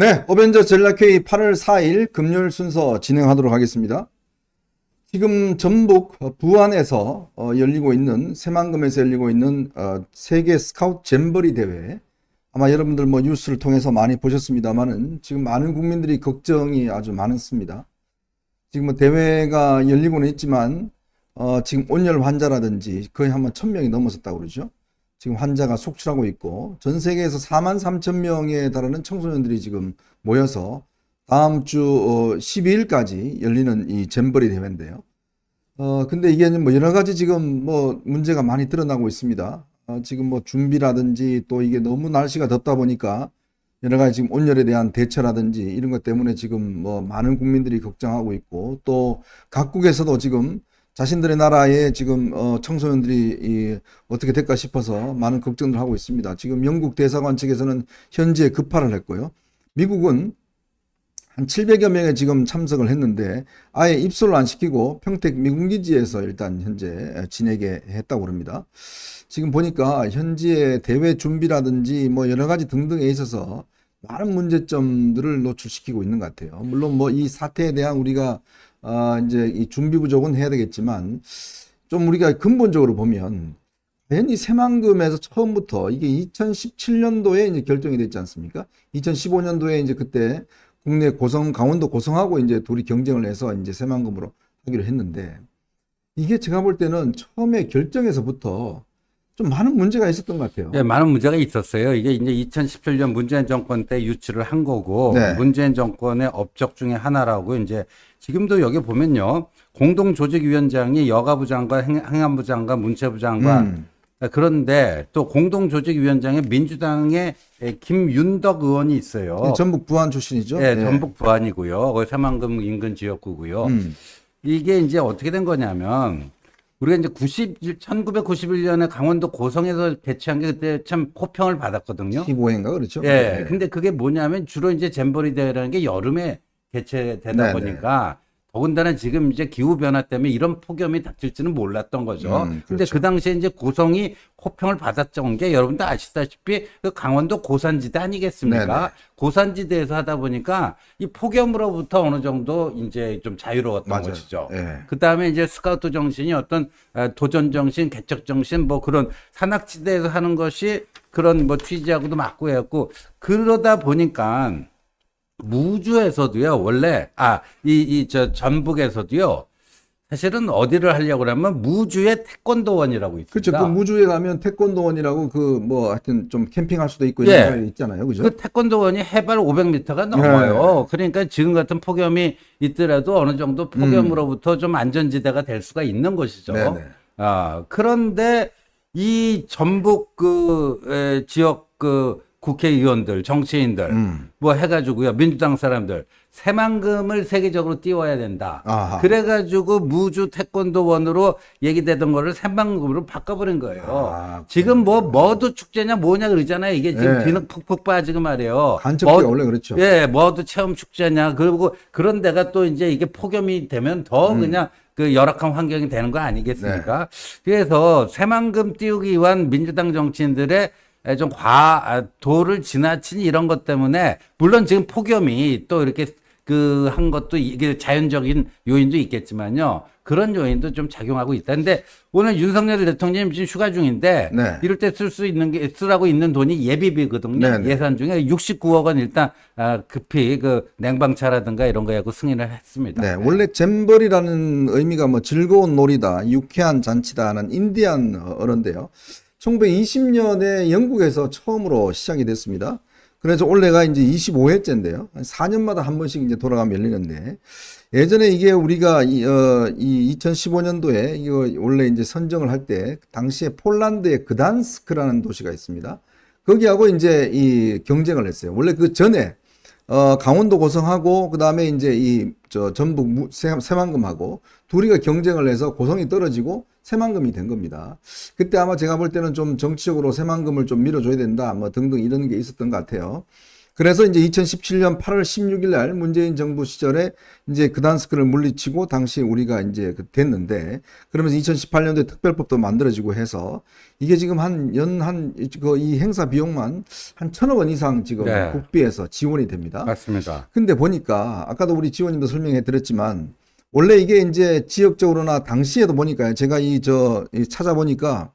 네, 어벤져 전략회의 8월 4일 금요일 순서 진행하도록 하겠습니다. 지금 전북 어, 부안에서 어, 열리고 있는 새만금에서 열리고 있는 어, 세계 스카웃 잼버리 대회 아마 여러분들 뭐 뉴스를 통해서 많이 보셨습니다만은 지금 많은 국민들이 걱정이 아주 많습니다. 지금 뭐 대회가 열리고는 있지만 어 지금 온열 환자라든지 거의 한 번 천명이 넘어섰다고 그러죠. 지금 환자가 속출하고 있고 전 세계에서 4만 3천 명에 달하는 청소년들이 지금 모여서 다음 주 12일까지 어, 열리는 이 잼버리 대회인데요. 어 근데 이게 뭐 여러 가지 지금 뭐 문제가 많이 드러나고 있습니다. 어, 지금 뭐 준비라든지 또 이게 너무 날씨가 덥다 보니까 여러 가지 지금 온열에 대한 대처라든지 이런 것 때문에 지금 뭐 많은 국민들이 걱정하고 있고 또 각국에서도 지금 자신들의 나라에 지금 어, 청소년들이 어떻게 될까 싶어서 많은 걱정을 하고 있습니다. 지금 영국 대사관 측에서는 현지에 급파를 했고요. 미국은 한 700여 명의 지금 참석을 했는데 아예 입소를 안 시키고 평택 미군기지에서 일단 현재 지내게 했다고 합니다. 지금 보니까 현지의 대외 준비라든지 뭐 여러 가지 등등에 있어서 많은 문제점들을 노출시키고 있는 것 같아요. 물론 뭐 이 사태에 대한 우리가 아, 이제 이 준비 부족은 해야 되겠지만 좀 우리가 근본적으로 보면 과연 이 새만금에서 처음부터 이게 2017년도에 이제 결정이 됐지 않습니까? 2015년도에 이제 그때 국내 고성 강원도 고성하고 이제 둘이 경쟁을 해서 이제 새만금으로 하기로 했는데 이게 제가 볼 때는 처음에 결정에서부터 좀 많은 문제가 있었던 것 같아요. 네, 많은 문제가 있었어요. 이게 이제 2017년 문재인 정권 때 유치를 한 거고 네. 문재인 정권의 업적 중에 하나라고 이제 지금도 여기 보면요. 공동조직위원장이 여가부 장관, 행안부 장관, 문체부 장관 음. 그런데 또 공동조직위원장에 민주당의 김윤덕 의원이 있어요. 네, 전북 부안 출신이죠? 네, 네. 전북 부안이고요. 거기 사만금 인근 지역구고요. 음. 이게 이제 어떻게 된 거냐면 우리가 이제 90, 1991년에 강원도 고성에서 개최한 게 그때 참 호평을 받았거든요. 15회인가 그렇죠? 예. 네. 근데 그게 뭐냐면 주로 이제 잼버리 대회라는 게 여름에 개최되다 네네. 네. 보니까 더군다나 지금 이제 기후 변화 때문에 이런 폭염이 닥칠지는 몰랐던 거죠. 음, 그렇죠. 근데 그 당시에 이제 고성이 호평을 받았던 게 여러분도 아시다시피 그 강원도 고산지대 아니겠습니까? 네네. 네. 고산지대에서 하다 보니까 이 폭염으로부터 어느 정도 이제 좀 자유로웠던 맞아요. 것이죠. 네. 예. 그 다음에 이제 스카우트 정신이 어떤 아, 도전 정신, 개척 정신 뭐 그런 산악지대에서 하는 것이 그런 뭐 취지하고도 맞고 해갖고 그러다 보니까 무주에서도요, 원래, 아, 이, 이, 저, 전북에서도요, 사실은 어디를 하려고 그러면 무주의 태권도원이라고 있습니다. 그렇죠. 그 무주에 가면 태권도원이라고 그 뭐 하여튼 좀 캠핑할 수도 있고 이런 예. 있잖아요. 그죠? 그 태권도원이 해발 500m가 예. 넘어요. 예. 그러니까 지금 같은 폭염이 있더라도 어느 정도 폭염으로부터 음. 좀 안전지대가 될 수가 있는 것이죠. 네네. 네. 아, 그런데 이 전북 그 에, 지역 그 국회의원들, 정치인들 음. 뭐 해가지고요 민주당 사람들 새만금을 세계적으로 띄워야 된다. 아하. 그래가지고 무주 태권도원으로 얘기되던 거를 새만금으로 바꿔버린 거예요. 아, 지금 뭐 머드 축제냐 뭐냐 그러잖아요. 이게 지금 예. 뒤는 푹푹 빠지고 말이에요. 간첩이 원래 그렇죠. 예, 머드 체험 축제냐 그리고 그런 데가 또 이제 이게 폭염이 되면 더 음. 그냥 그 열악한 환경이 되는 거 아니겠습니까? 네. 그래서 새만금 띄우기 위한 민주당 정치인들의 예, 좀 과, 아, 도를 지나친 이런 것 때문에, 물론 지금 폭염이 또 이렇게 그 한 것도 이게 자연적인 요인도 있겠지만요. 그런 요인도 좀 작용하고 있다. 근데 오늘 윤석열 대통령님 지금 휴가 중인데 네. 이럴 때 쓸 수 있는 게 쓰라고 있는 돈이 예비비거든요. 네. 네. 예산 중에 69억 원 일단 아, 급히 그 냉방차라든가 이런 거에 승인을 했습니다. 네. 원래 잼벌이라는 의미가 뭐 즐거운 놀이다, 유쾌한 잔치다 하는 인디안 어른데요. 1920년에 영국에서 처음으로 시작이 됐습니다. 그래서 올해가 이제 25회째인데요. 4년마다 한 번씩 이제 돌아가면 열리는데 예전에 이게 우리가 이, 어, 이 2015년도에 이거 원래 이제 선정을 할 때 당시에 폴란드의 그단스크라는 도시가 있습니다. 거기하고 이제 이 경쟁을 했어요. 원래 그 전에 어, 강원도 고성하고 그 다음에 이제 이 저 전북 무, 세, 세만금하고 둘이가 경쟁을 해서 고성이 떨어지고 새만금이 된 겁니다. 그때 아마 제가 볼 때는 좀 정치적으로 새만금을 좀 밀어줘야 된다. 뭐 등등 이런 게 있었던 것 같아요. 그래서 이제 2017년 8월 16일 날 문재인 정부 시절에 이제 그단스크를 물리치고 당시 우리가 이제 그 됐는데 그러면서 2018년도에 특별법도 만들어지고 해서 이게 지금 한 연 한이 그 행사 비용만 한 천억 원 이상 지금 네. 국비에서 지원이 됩니다. 맞습니다. 근데 보니까 아까도 우리 지원님도 설명해 드렸지만 원래 이게 이제 지역적으로나 당시에도 보니까 제가 이 저 찾아보니까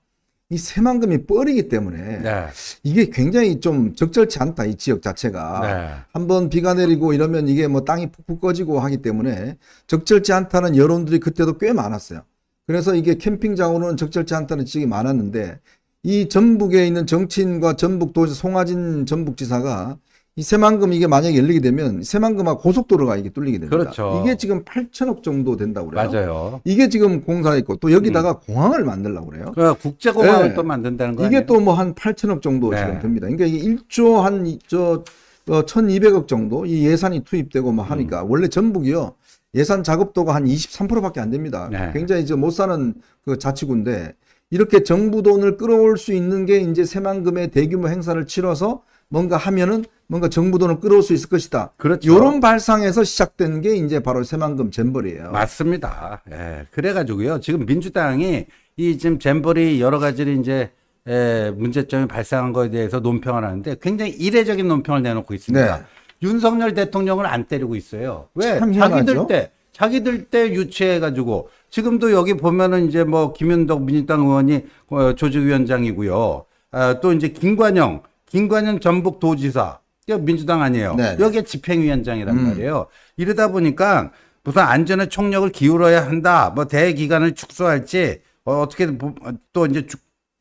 이 새만금이 뻘이기 때문에 네. 이게 굉장히 좀 적절치 않다 이 지역 자체가 네. 한번 비가 내리고 이러면 이게 뭐 땅이 푹푹 꺼지고 하기 때문에 적절치 않다는 여론들이 그때도 꽤 많았어요. 그래서 이게 캠핑장으로는 적절치 않다는 지적이 많았는데 이 전북에 있는 정치인과 전북 도지 송하진 전북지사가 이 새만금 이게 만약에 열리게 되면 새만금하고 고속도로가 이게 뚫리게 됩니다. 그렇죠. 이게 지금 8천억 정도 된다고 그래요. 맞아요. 이게 지금 공사 있고 또 여기다가 음. 공항을 만들려고 그래요. 그러니까 국제공항을 네. 또 만든다는 거예요. 이게 또 뭐 한 8천억 정도 네. 지금 됩니다. 그러니까 이게 1조 한저 어, 1,200억 정도 이 예산이 투입되고 뭐 하니까 음. 원래 전북이요. 예산 작업도가 한 23%밖에 안 됩니다. 네. 굉장히 이제 못 사는 그 자치구인데 이렇게 정부 돈을 끌어올 수 있는 게 이제 새만금의 대규모 행사를 치러서 뭔가 하면은 뭔가 정부 돈을 끌어올 수 있을 것이다. 그렇죠. 이런 발상에서 시작된 게 이제 바로 새만금 잼버리예요. 맞습니다. 예. 그래가지고요. 지금 민주당이 이 지금 잼버리 여러 가지를 이제 예, 문제점이 발생한 거에 대해서 논평을 하는데 굉장히 이례적인 논평을 내놓고 있습니다. 네. 윤석열 대통령을 안 때리고 있어요. 왜? 자기들 때 자기들 때 유치해가지고 지금도 여기 보면은 이제 뭐 김윤덕 민주당 의원이 어, 조직위원장이고요. 아, 또 이제 김관영 김관영 전북 도지사, 민주당 아니에요. 네네. 네. 여기에 집행위원장이란 음. 말이에요. 이러다 보니까 부산 안전에 총력을 기울어야 한다. 뭐 대기간을 축소할지 어, 어떻게든 어, 또 이제 주,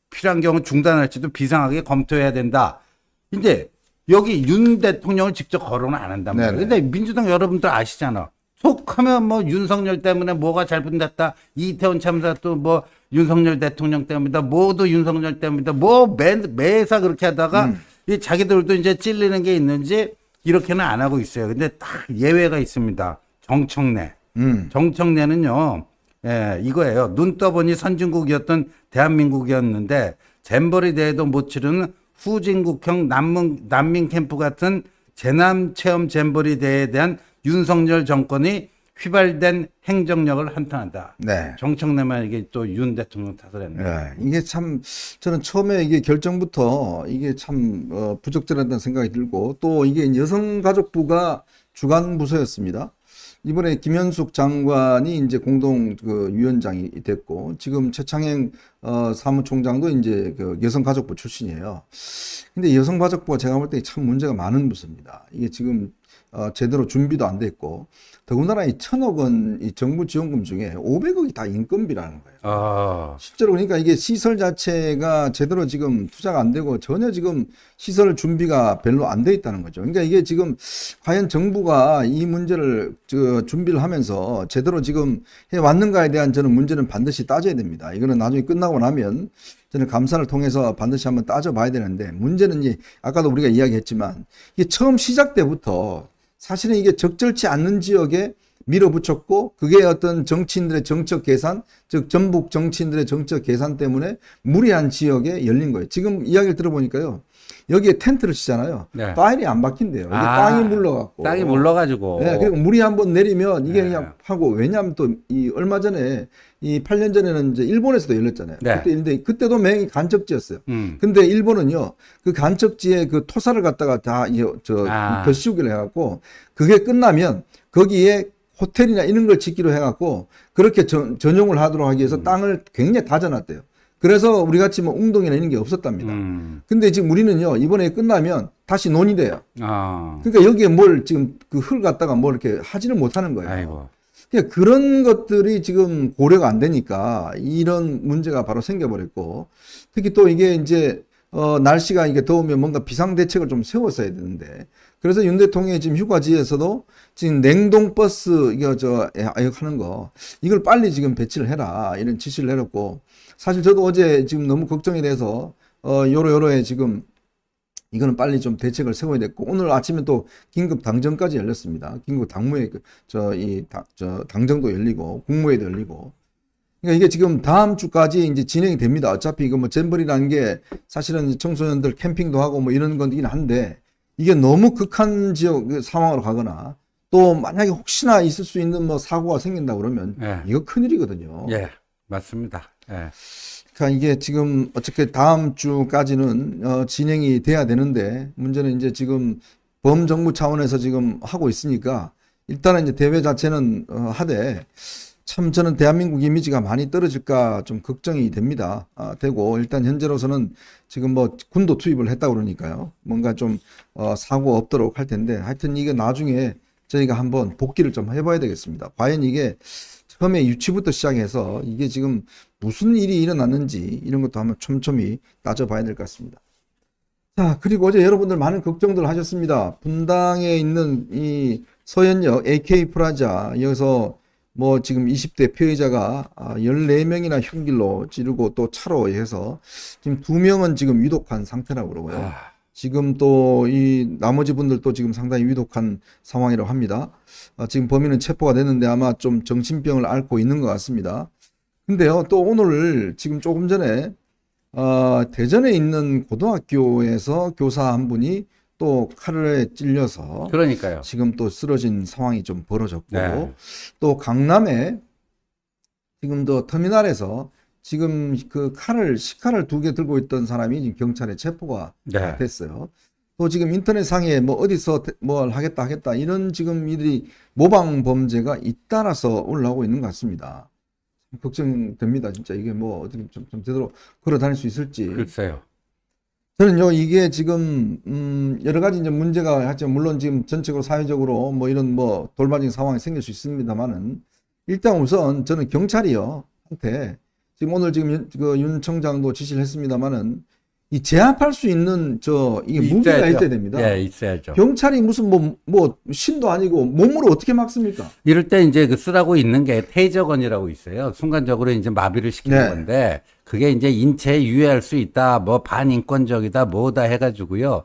필요한 경우 중단할지도 비상하게 검토해야 된다. 이제 여기 윤 대통령을 직접 거론을 안 한단 네, 말이에요. 네. 근데 민주당 여러분들 아시잖아. 속하면 뭐 윤석열 때문에 뭐가 잘못됐다. 이태원 참사 또뭐 윤석열 대통령 때문이다. 모두 윤석열 때문이다. 뭐 매, 사 그렇게 하다가 음. 이 자기들도 이제 찔리는 게 있는지 이렇게는 안 하고 있어요. 근데 딱 예외가 있습니다. 정청래. 음. 정청래는요. 예, 이거예요. 눈 떠보니 선진국이었던 대한민국이었는데 잼버리 대회도 못 치르는 후진국형 난민, 난민 캠프 같은 재난 체험 잼버리 대회에 대한 윤석열 정권이 휘발된 행정력을 한탄한다. 네. 정청래만 이게 또 윤 대통령 탓을 했네 네. 이게 참 저는 처음에 이게 결정부터 이게 참 어, 부적절하다는 생각이 들고 또 이게 여성가족부가 주간 부서였습니다. 이번에 김현숙 장관이 이제 공동 그 위원장이 됐고 지금 최창행 어, 사무총장도 이제 그 여성가족부 출신이에요. 근데 여성가족부가 제가 볼 때 참 문제가 많은 부서입니다. 이게 지금 어, 제대로 준비도 안돼 있고 더군다나 이 천억 은이 정부 지원금 중에 500억이 다 인건비라는 거예요. 아. 실제로 그러니까 이게 시설 자체가 제대로 지금 투자가 안 되고 전혀 지금 시설 준비가 별로 안돼 있다는 거죠. 그러니까 이게 지금 과연 정부가 이 문제를 저 준비를 하면서 제대로 지금 해 왔는가에 대한 저는 문제는 반드시 따져야 됩니다. 이거는 나중에 끝나고 나면 저는 감사를 통해서 반드시 한번 따져봐야 되는데 문제는 이제 아까도 우리가 이야기했지만 이게 처음 시작 때부터 사실은 이게 적절치 않는 지역에 밀어붙였고 그게 어떤 정치인들의 정책 계산 즉 전북 정치인들의 정책 계산 때문에 무리한 지역에 열린 거예요. 지금 이야기를 들어보니까요. 여기에 텐트를 치잖아요. 네. 파일이 안 박힌대요. 이게 아, 땅이 물러갖고. 땅이 물러가지고. 네, 그리고 물이 한번 내리면 이게 네. 그냥 하고 왜냐하면 또 이 얼마 전에 이 8년 전에는 이제 일본에서도 열렸잖아요. 네. 그때 근데 그때도 맹이 간척지였어요. 음. 근데 일본은요 그 간척지에 그 토사를 갖다가 다이저 아. 벼씌우기를 해갖고 그게 끝나면 거기에 호텔이나 이런 걸 짓기로 해갖고 그렇게 전, 전용을 하도록 하기 위해서 음. 땅을 굉장히 다져놨대요. 그래서 우리 같이 뭐 웅동이나 이런 게 없었답니다. 음. 근데 지금 우리는요, 이번에 끝나면 다시 논의돼요. 아. 그러니까 여기에 뭘 지금 그 흙 갖다가 뭘 이렇게 하지를 못하는 거예요. 아이고. 그러니까 그런 것들이 지금 고려가 안 되니까 이런 문제가 바로 생겨버렸고 특히 또 이게 이제 어, 날씨가 이게 더우면 뭔가 비상대책을 좀 세웠어야 되는데. 그래서 윤 대통령이 지금 휴가지에서도 지금 냉동버스, 이거 저, 예, 아, 하는 거, 이걸 빨리 지금 배치를 해라. 이런 지시를 해놓고. 사실 저도 어제 지금 너무 걱정이 돼서, 어, 요로요로에 지금 이거는 빨리 좀 대책을 세워야 됐고 오늘 아침에 또 긴급 당정까지 열렸습니다. 긴급 당무회 그, 저이 저 당정도 열리고 국무회도 열리고 그러니까 이게 지금 다음 주까지 이제 진행이 됩니다. 어차피 이거 뭐 잼버리라는 게 사실은 청소년들 캠핑도 하고 뭐 이런 건이긴 한데 이게 너무 극한 지역 그 상황으로 가거나 또 만약에 혹시나 있을 수 있는 뭐 사고가 생긴다 그러면 예. 이거 큰일이거든요. 예, 맞습니다. 예. 그러니까 이게 지금 어떻게 다음 주까지는 어, 진행이 돼야 되는데 문제는 이제 지금 범정부 차원에서 지금 하고 있으니까 일단은 이제 대회 자체는 어, 하되 참 저는 대한민국 이미지가 많이 떨어질까 좀 걱정이 됩니다. 아, 되고 일단 현재로서는 지금 뭐 군도 투입을 했다 그러니까요. 뭔가 좀 어, 사고 없도록 할 텐데 하여튼 이게 나중에 저희가 한번 복귀를 좀 해봐야 되겠습니다. 과연 이게 처음에 유치부터 시작해서 이게 지금 무슨 일이 일어났는지 이런 것도 한번 촘촘히 따져봐야 될 것 같습니다. 자, 그리고 어제 여러분들 많은 걱정들 하셨습니다. 분당에 있는 이 서현역 AK 프라자 여기서 뭐 지금 20대 피해자가 14명이나 아, 흉길로 찌르고 또 차로 해서 지금 두명은 지금 위독한 상태라고 그러고요. 아... 지금 또 이 나머지 분들도 지금 상당히 위독한 상황이라고 합니다. 아, 지금 범인은 체포가 됐는데 아마 좀 정신병을 앓고 있는 것 같습니다. 근데요, 또 오늘 지금 조금 전에 어, 대전에 있는 고등학교에서 교사 한 분이 또 칼에 찔려서 그러니까요. 지금 또 쓰러진 상황이 좀 벌어졌고 네. 또 강남에 지금도 터미널에서 지금 그 칼을 식칼을 두 개 들고 있던 사람이 지금 경찰에 체포가 네. 됐어요. 또 지금 인터넷 상에 뭐 어디서 뭘 하겠다 하겠다 이런 지금 이들이 모방 범죄가 잇따라서 올라오고 있는 것 같습니다. 걱정됩니다. 진짜 이게 뭐 어떻게 좀, 좀 제대로 걸어 다닐 수 있을지. 글쎄요. 저는요 이게 지금 음 여러 가지 이제 문제가 하죠 물론 지금 전체적으로 사회적으로 뭐 이런 뭐 돌발적인 상황이 생길 수 있습니다만은 일단 우선 저는 경찰이요 한테 지금 오늘 지금 그윤 그 청장도 지시를 했습니다만은 이 제압할 수 있는 저 이게 있어야죠. 가 있어야 됩니다. 예, 있어야죠. 경찰이 무슨 뭐뭐 뭐 신도 아니고 몸으로 어떻게 막습니까? 이럴 때 이제 그 쓰라고 있는 게 테이저건이라고 있어요. 순간적으로 이제 마비를 시키는 네. 건데 그게 이제 인체에 유해할 수 있다, 뭐 반인권적이다, 뭐다 해가지고요.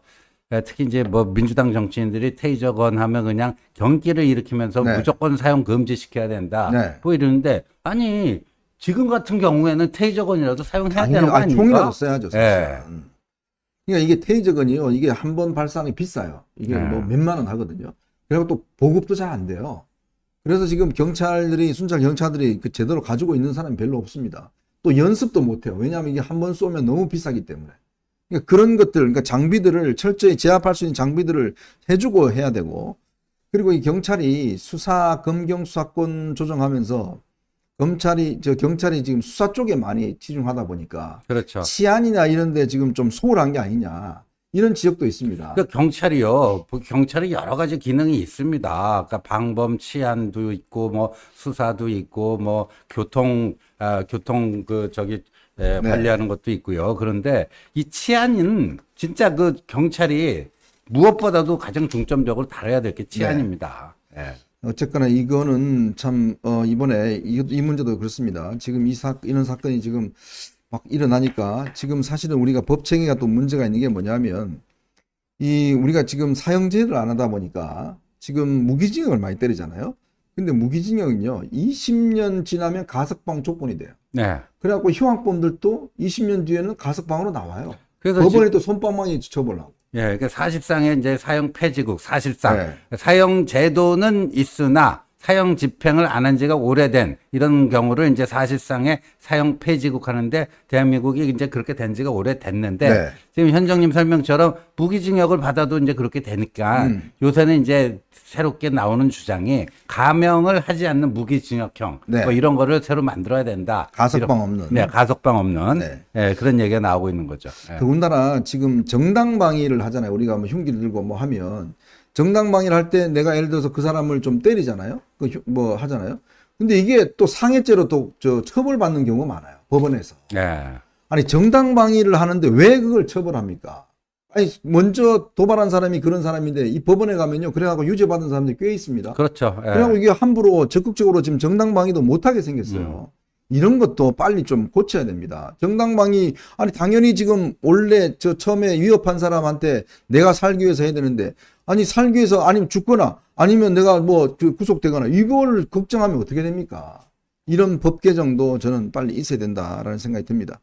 예, 특히 이제 뭐 민주당 정치인들이 테이저 건 하면 그냥 경기를 일으키면서 네. 무조건 사용 금지시켜야 된다. 네. 뭐 이러는데 아니 지금 같은 경우에는 테이저 건이라도 사용해야 아니, 되는 거 아닙니까? 총이라도 써야죠. 사실. 네. 예. 음. 그러니까 이게 테이저 건이요. 이게 한 번 발사하는 게 비싸요. 이게 네. 뭐 몇만 원 하거든요. 그리고 또 보급도 잘 안 돼요. 그래서 지금 경찰들이 순찰 경찰들이 그 제대로 가지고 있는 사람이 별로 없습니다. 또 연습도 못해요. 왜냐하면 이게 한 번 쏘면 너무 비싸기 때문에. 그러니까 그런 것들, 그러니까 장비들을 철저히 제압할 수 있는 장비들을 해주고 해야 되고, 그리고 이 경찰이 수사 검경 수사권 조정하면서 검찰이 저 경찰이 지금 수사 쪽에 많이 치중하다 보니까 그렇죠. 치안이나 이런데 지금 좀 소홀한 게 아니냐 이런 지적도 있습니다. 그러니까 경찰이요. 그 경찰이 여러 가지 기능이 있습니다. 그러니까 방범 치안도 있고 뭐 수사도 있고 뭐 교통 아, 교통 그 저기 에, 네. 관리하는 것도 있고요. 그런데 이 치안은 진짜 그 경찰이 무엇보다도 가장 중점적으로 다뤄야 될게 네. 치안입니다. 네. 네. 어쨌거나 이거는 참 어, 이번에 이, 이 문제도 그렇습니다. 지금 이 사, 이런 사건이 지금 막 일어나니까 지금 사실은 우리가 법 체계가 또 문제가 있는 게 뭐냐면 이 우리가 지금 사형제를 안 하다 보니까 지금 무기징역을 많이 때리잖아요. 근데 무기징역은요, 20년 지나면 가석방 조건이 돼요. 네. 그래갖고 희망범들도 20년 뒤에는 가석방으로 나와요. 그래서 법원에 또 손방망이 처벌하고. 예, 그러니까 사실상의 이제 사형 폐지국 사실상 네. 사형 제도는 있으나 사형 집행을 안 한 지가 오래된 이런 경우를 이제 사실상의 사형 폐지국 하는데 대한민국이 이제 그렇게 된 지가 오래됐는데 네. 지금 현정님 설명처럼 무기징역을 받아도 이제 그렇게 되니까 음. 요새는 이제 새롭게 나오는 주장이 가명을 하지 않는 무기징역형 네. 뭐 이런 거를 새로 만들어야 된다. 가석방 없는. 네, 가석방 없는 네. 네. 그런 얘기가 나오고 있는 거죠. 예. 더군다나 지금 정당 방위를 하잖아요. 우리가 뭐 흉기를 들고 뭐 하면 정당방위를 할 때 내가 예를 들어서 그 사람을 좀 때리잖아요. 그 뭐 하잖아요. 근데 이게 또 상해죄로 또저 처벌받는 경우가 많아요. 법원에서. 네. 아니 정당방위를 하는데 왜 그걸 처벌합니까? 아니 먼저 도발한 사람이 그런 사람인데 이 법원에 가면요 그래갖고 유죄받은 사람들이 꽤 있습니다. 그렇죠. 예. 그리고 이게 함부로 적극적으로 지금 정당방위도 못하게 생겼어요. 음. 이런 것도 빨리 좀 고쳐야 됩니다. 정당방위 아니 당연히 지금 원래 저 처음에 위협한 사람한테 내가 살기 위해서 해야 되는데 아니 살기 위해서 아니면 죽거나 아니면 내가 뭐 구속되거나 이걸 걱정하면 어떻게 됩니까? 이런 법 개정도 저는 빨리 있어야 된다라는 생각이 듭니다.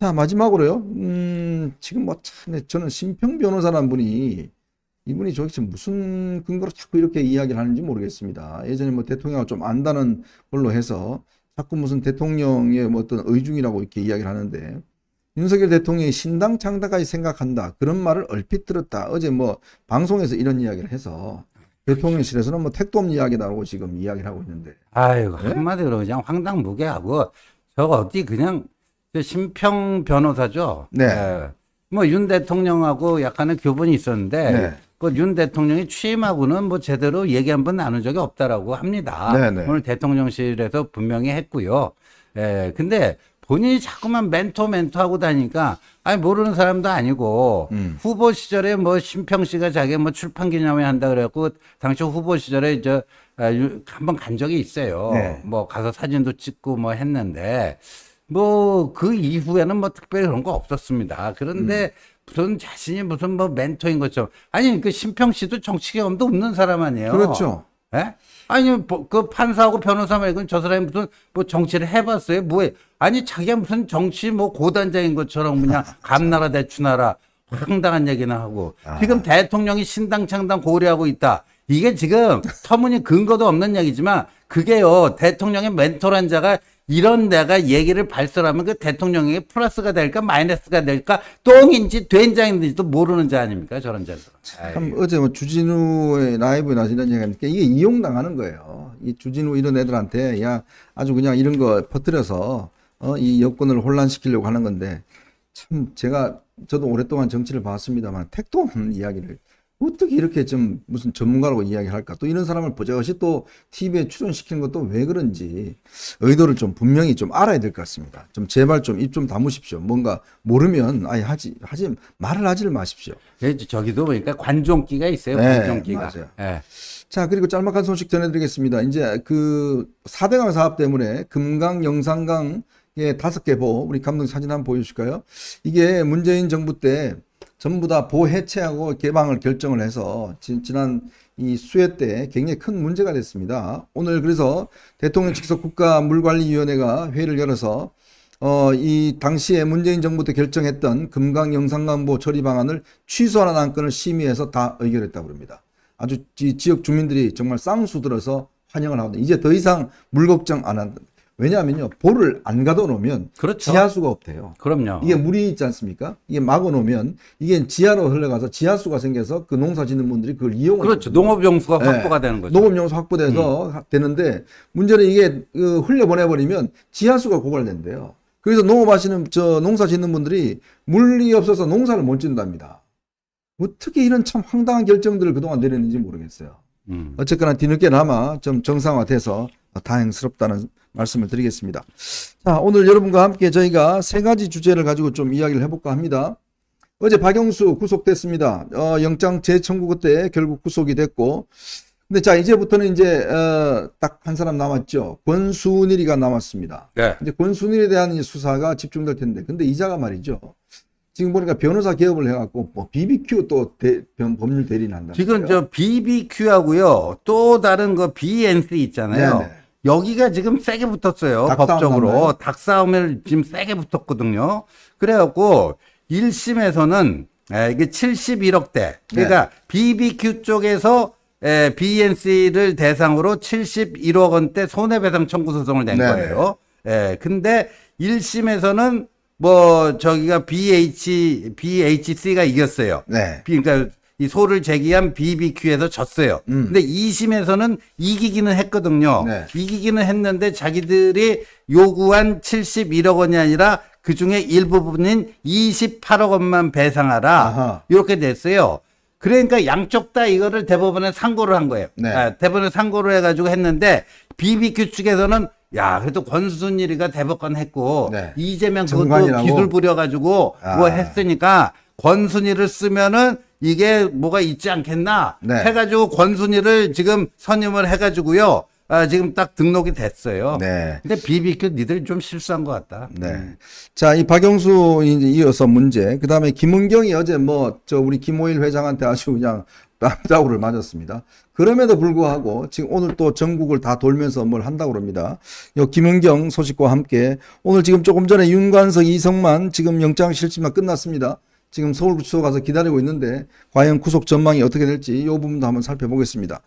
자 마지막으로요. 음, 지금 뭐참 저는 심평 변호사라는 분이 이분이 저기 지금 무슨 근거로 자꾸 이렇게 이야기를 하는지 모르겠습니다. 예전에 뭐 대통령하고 좀 안다는 걸로 해서 자꾸 무슨 대통령의 뭐 어떤 의중이라고 이렇게 이야기를 하는데 윤석열 대통령이 신당 창당까지 생각한다. 그런 말을 얼핏 들었다. 어제 뭐 방송에서 이런 이야기를 해서 대통령실에서는 뭐 택도 없는 이야기다라고 지금 이야기를 하고 있는데. 아유 네? 예? 한마디로 그냥 황당무계하고 저거 어디 그냥 심평 변호사죠. 네. 네. 예. 뭐윤 대통령하고 약간의 교분이 있었는데 네. 그윤 대통령이 취임하고는 뭐 제대로 얘기 한번 나눈 적이 없다라고 합니다. 네네. 네. 오늘 대통령실에서 분명히 했고요. 예, 근데 본인이 자꾸만 멘토 멘토 하고 다니까 아니 모르는 사람도 아니고 음. 후보 시절에 뭐 심평 씨가 자기 뭐 출판 기념회 한다 그래갖고 당시 후보 시절에 저 아, 한번 간 적이 있어요. 네. 뭐 가서 사진도 찍고 뭐 했는데 뭐 그 이후에는 뭐 특별히 그런 거 없었습니다. 그런데 음. 무슨 자신이 무슨 뭐 멘토인 것처럼 아니 그 심평 씨도 정치 경험도 없는 사람 아니에요. 그렇죠. 예? 아니 뭐, 그 판사하고 변호사 말고 저 사람이 무슨 뭐 정치를 해봤어요? 뭐에? 아니 자기가 무슨 정치 뭐 고단장인 것처럼 그냥 감나라 대추나라 황당한 얘기나 하고 지금 아. 대통령이 신당창당 고려하고 있다. 이게 지금 터무니 근거도 없는 얘기지만 그게요 대통령의 멘토란 자가 이런 내가 얘기를 발설하면 그 대통령에게 플러스가 될까 마이너스가 될까 똥인지 된장인지도 모르는 자 아닙니까 저런 자들. 참 어제 뭐 주진우의 라이브에 나 이런 얘기하니까 이게 이용당하는 거예요. 이 주진우 이런 애들한테 야 아주 그냥 이런 거 퍼뜨려서 어, 이 여권을 혼란시키려고 하는 건데 참 제가 저도 오랫동안 정치를 봤습니다만 택도 없는 이야기를 어떻게 이렇게 좀 무슨 전문가라고 이야기를 할까? 또 이런 사람을 보자것또 TV에 출연시키는 것도 왜 그런지 의도를 좀 분명히 좀 알아야 될 것 같습니다. 좀 제발 좀 입좀 다무십시오. 뭔가 모르면 아예 하지 하지 말을 하지를 마십시오. 예, 저기도 보니까 관종기가 있어요. 네, 관종기가. 네. 자, 그리고 짤막한 소식 전해드리겠습니다. 이제 그 4대강 사업 때문에 금강, 영산강 예, 다섯 개 보, 우리 감독 사진 한번 보여주실까요? 이게 문재인 정부 때 전부 다 보해체하고 개방을 결정을 해서 지, 지난 이 수해 때 굉장히 큰 문제가 됐습니다. 오늘 그래서 대통령 직속 국가 물관리위원회가 회의를 열어서 어, 이 당시에 문재인 정부 때 결정했던 금강 영산강보 처리 방안을 취소하는 안건을 심의해서 다 의결했다고 합니다. 아주 지, 지역 주민들이 정말 쌍수 들어서 환영을 하고 이제 더 이상 물 걱정 안 한다. 왜냐하면요 볼을 안 가둬놓으면 그렇죠. 지하수가 없대요. 그럼요. 이게 물이 있지 않습니까? 이게 막아놓으면 이게 지하로 흘러가서 지하수가 생겨서 그 농사짓는 분들이 그걸 이용을 그렇죠. 농업용수가 예. 확보가 되는 거죠. 농업용수 확보돼서 음. 되는데 문제는 이게 그 흘려 보내버리면 지하수가 고갈된대요. 그래서 농업하시는 저 농사짓는 분들이 물이 없어서 농사를 못 짓는답니다. 어떻게 뭐 이런 참 황당한 결정들을 그동안 내렸는지 모르겠어요. 음. 어쨌거나 뒤늦게나마 좀 정상화돼서 다행스럽다는 말씀을 드리겠습니다. 자, 오늘 여러분과 함께 저희가 세 가지 주제를 가지고 좀 이야기를 해볼까 합니다. 어제 박영수 구속됐습니다. 어, 영장 재청구 그때 결국 구속이 됐고. 근데 자, 이제부터는 이제, 어, 딱 한 사람 남았죠. 권순일이가 남았습니다. 네. 이제 권순일에 대한 수사가 집중될 텐데. 근데 이자가 말이죠. 지금 보니까 변호사 개업을 해갖고 뭐 BBQ 또 대, 법률 대리인 한다. 지금 저 BBQ하고요 또 다른 그 BNC 있잖아요. 네네. 네. 여기가 지금 세게 붙었어요. 닭 법적으로. 닭싸움을 지금 세게 붙었거든요. 그래갖고 1심에서는 예, 이게 71억대. 그러니까 네. BBQ 쪽에서 에, 예, BNC를 대상으로 71억 원대 손해배상 청구 소송을 낸네 거예요. 예, 근데 1심에서는 뭐 저기가 BH BHC가 이겼어요. 네. 그러니까 이 소를 제기한 BBQ에서 졌어요. 음. 근데 2심에서는 이기기는 했거든요. 네. 이기기는 했는데 자기들이 요구한 71억 원이 아니라 그 중에 일부분인 28억 원만 배상하라. 아하. 이렇게 됐어요. 그러니까 양쪽 다 이거를 대법원에 상고를 한 거예요. 네. 아, 대법원에 상고를 해가지고 했는데 BBQ 측에서는 야 그래도 권순일이가 대법관 했고 네. 이재명 그것도 정관 기술 부려가지고 아. 뭐 했으니까 권순일을 쓰면은 이게 뭐가 있지 않겠나 네. 해가지고 권순이를 지금 선임을 해가지고요. 아, 지금 딱 등록이 됐어요. 네. 근데 BBQ 니들 좀 실수한 것 같다. 네. 자, 이 박영수 이어서 문제. 그 다음에 김은경이 어제 뭐, 저 우리 김호일 회장한테 아주 그냥 남자구를 맞았습니다. 그럼에도 불구하고 지금 오늘 또 전국을 다 돌면서 뭘 한다고 그럽니다요 김은경 소식과 함께 오늘 지금 조금 전에 윤관석, 이성만 지금 영장 실지만 끝났습니다. 지금 서울구치소 가서 기다리고 있는데 과연 구속 전망이 어떻게 될지 이 부분도 한번 살펴보겠습니다.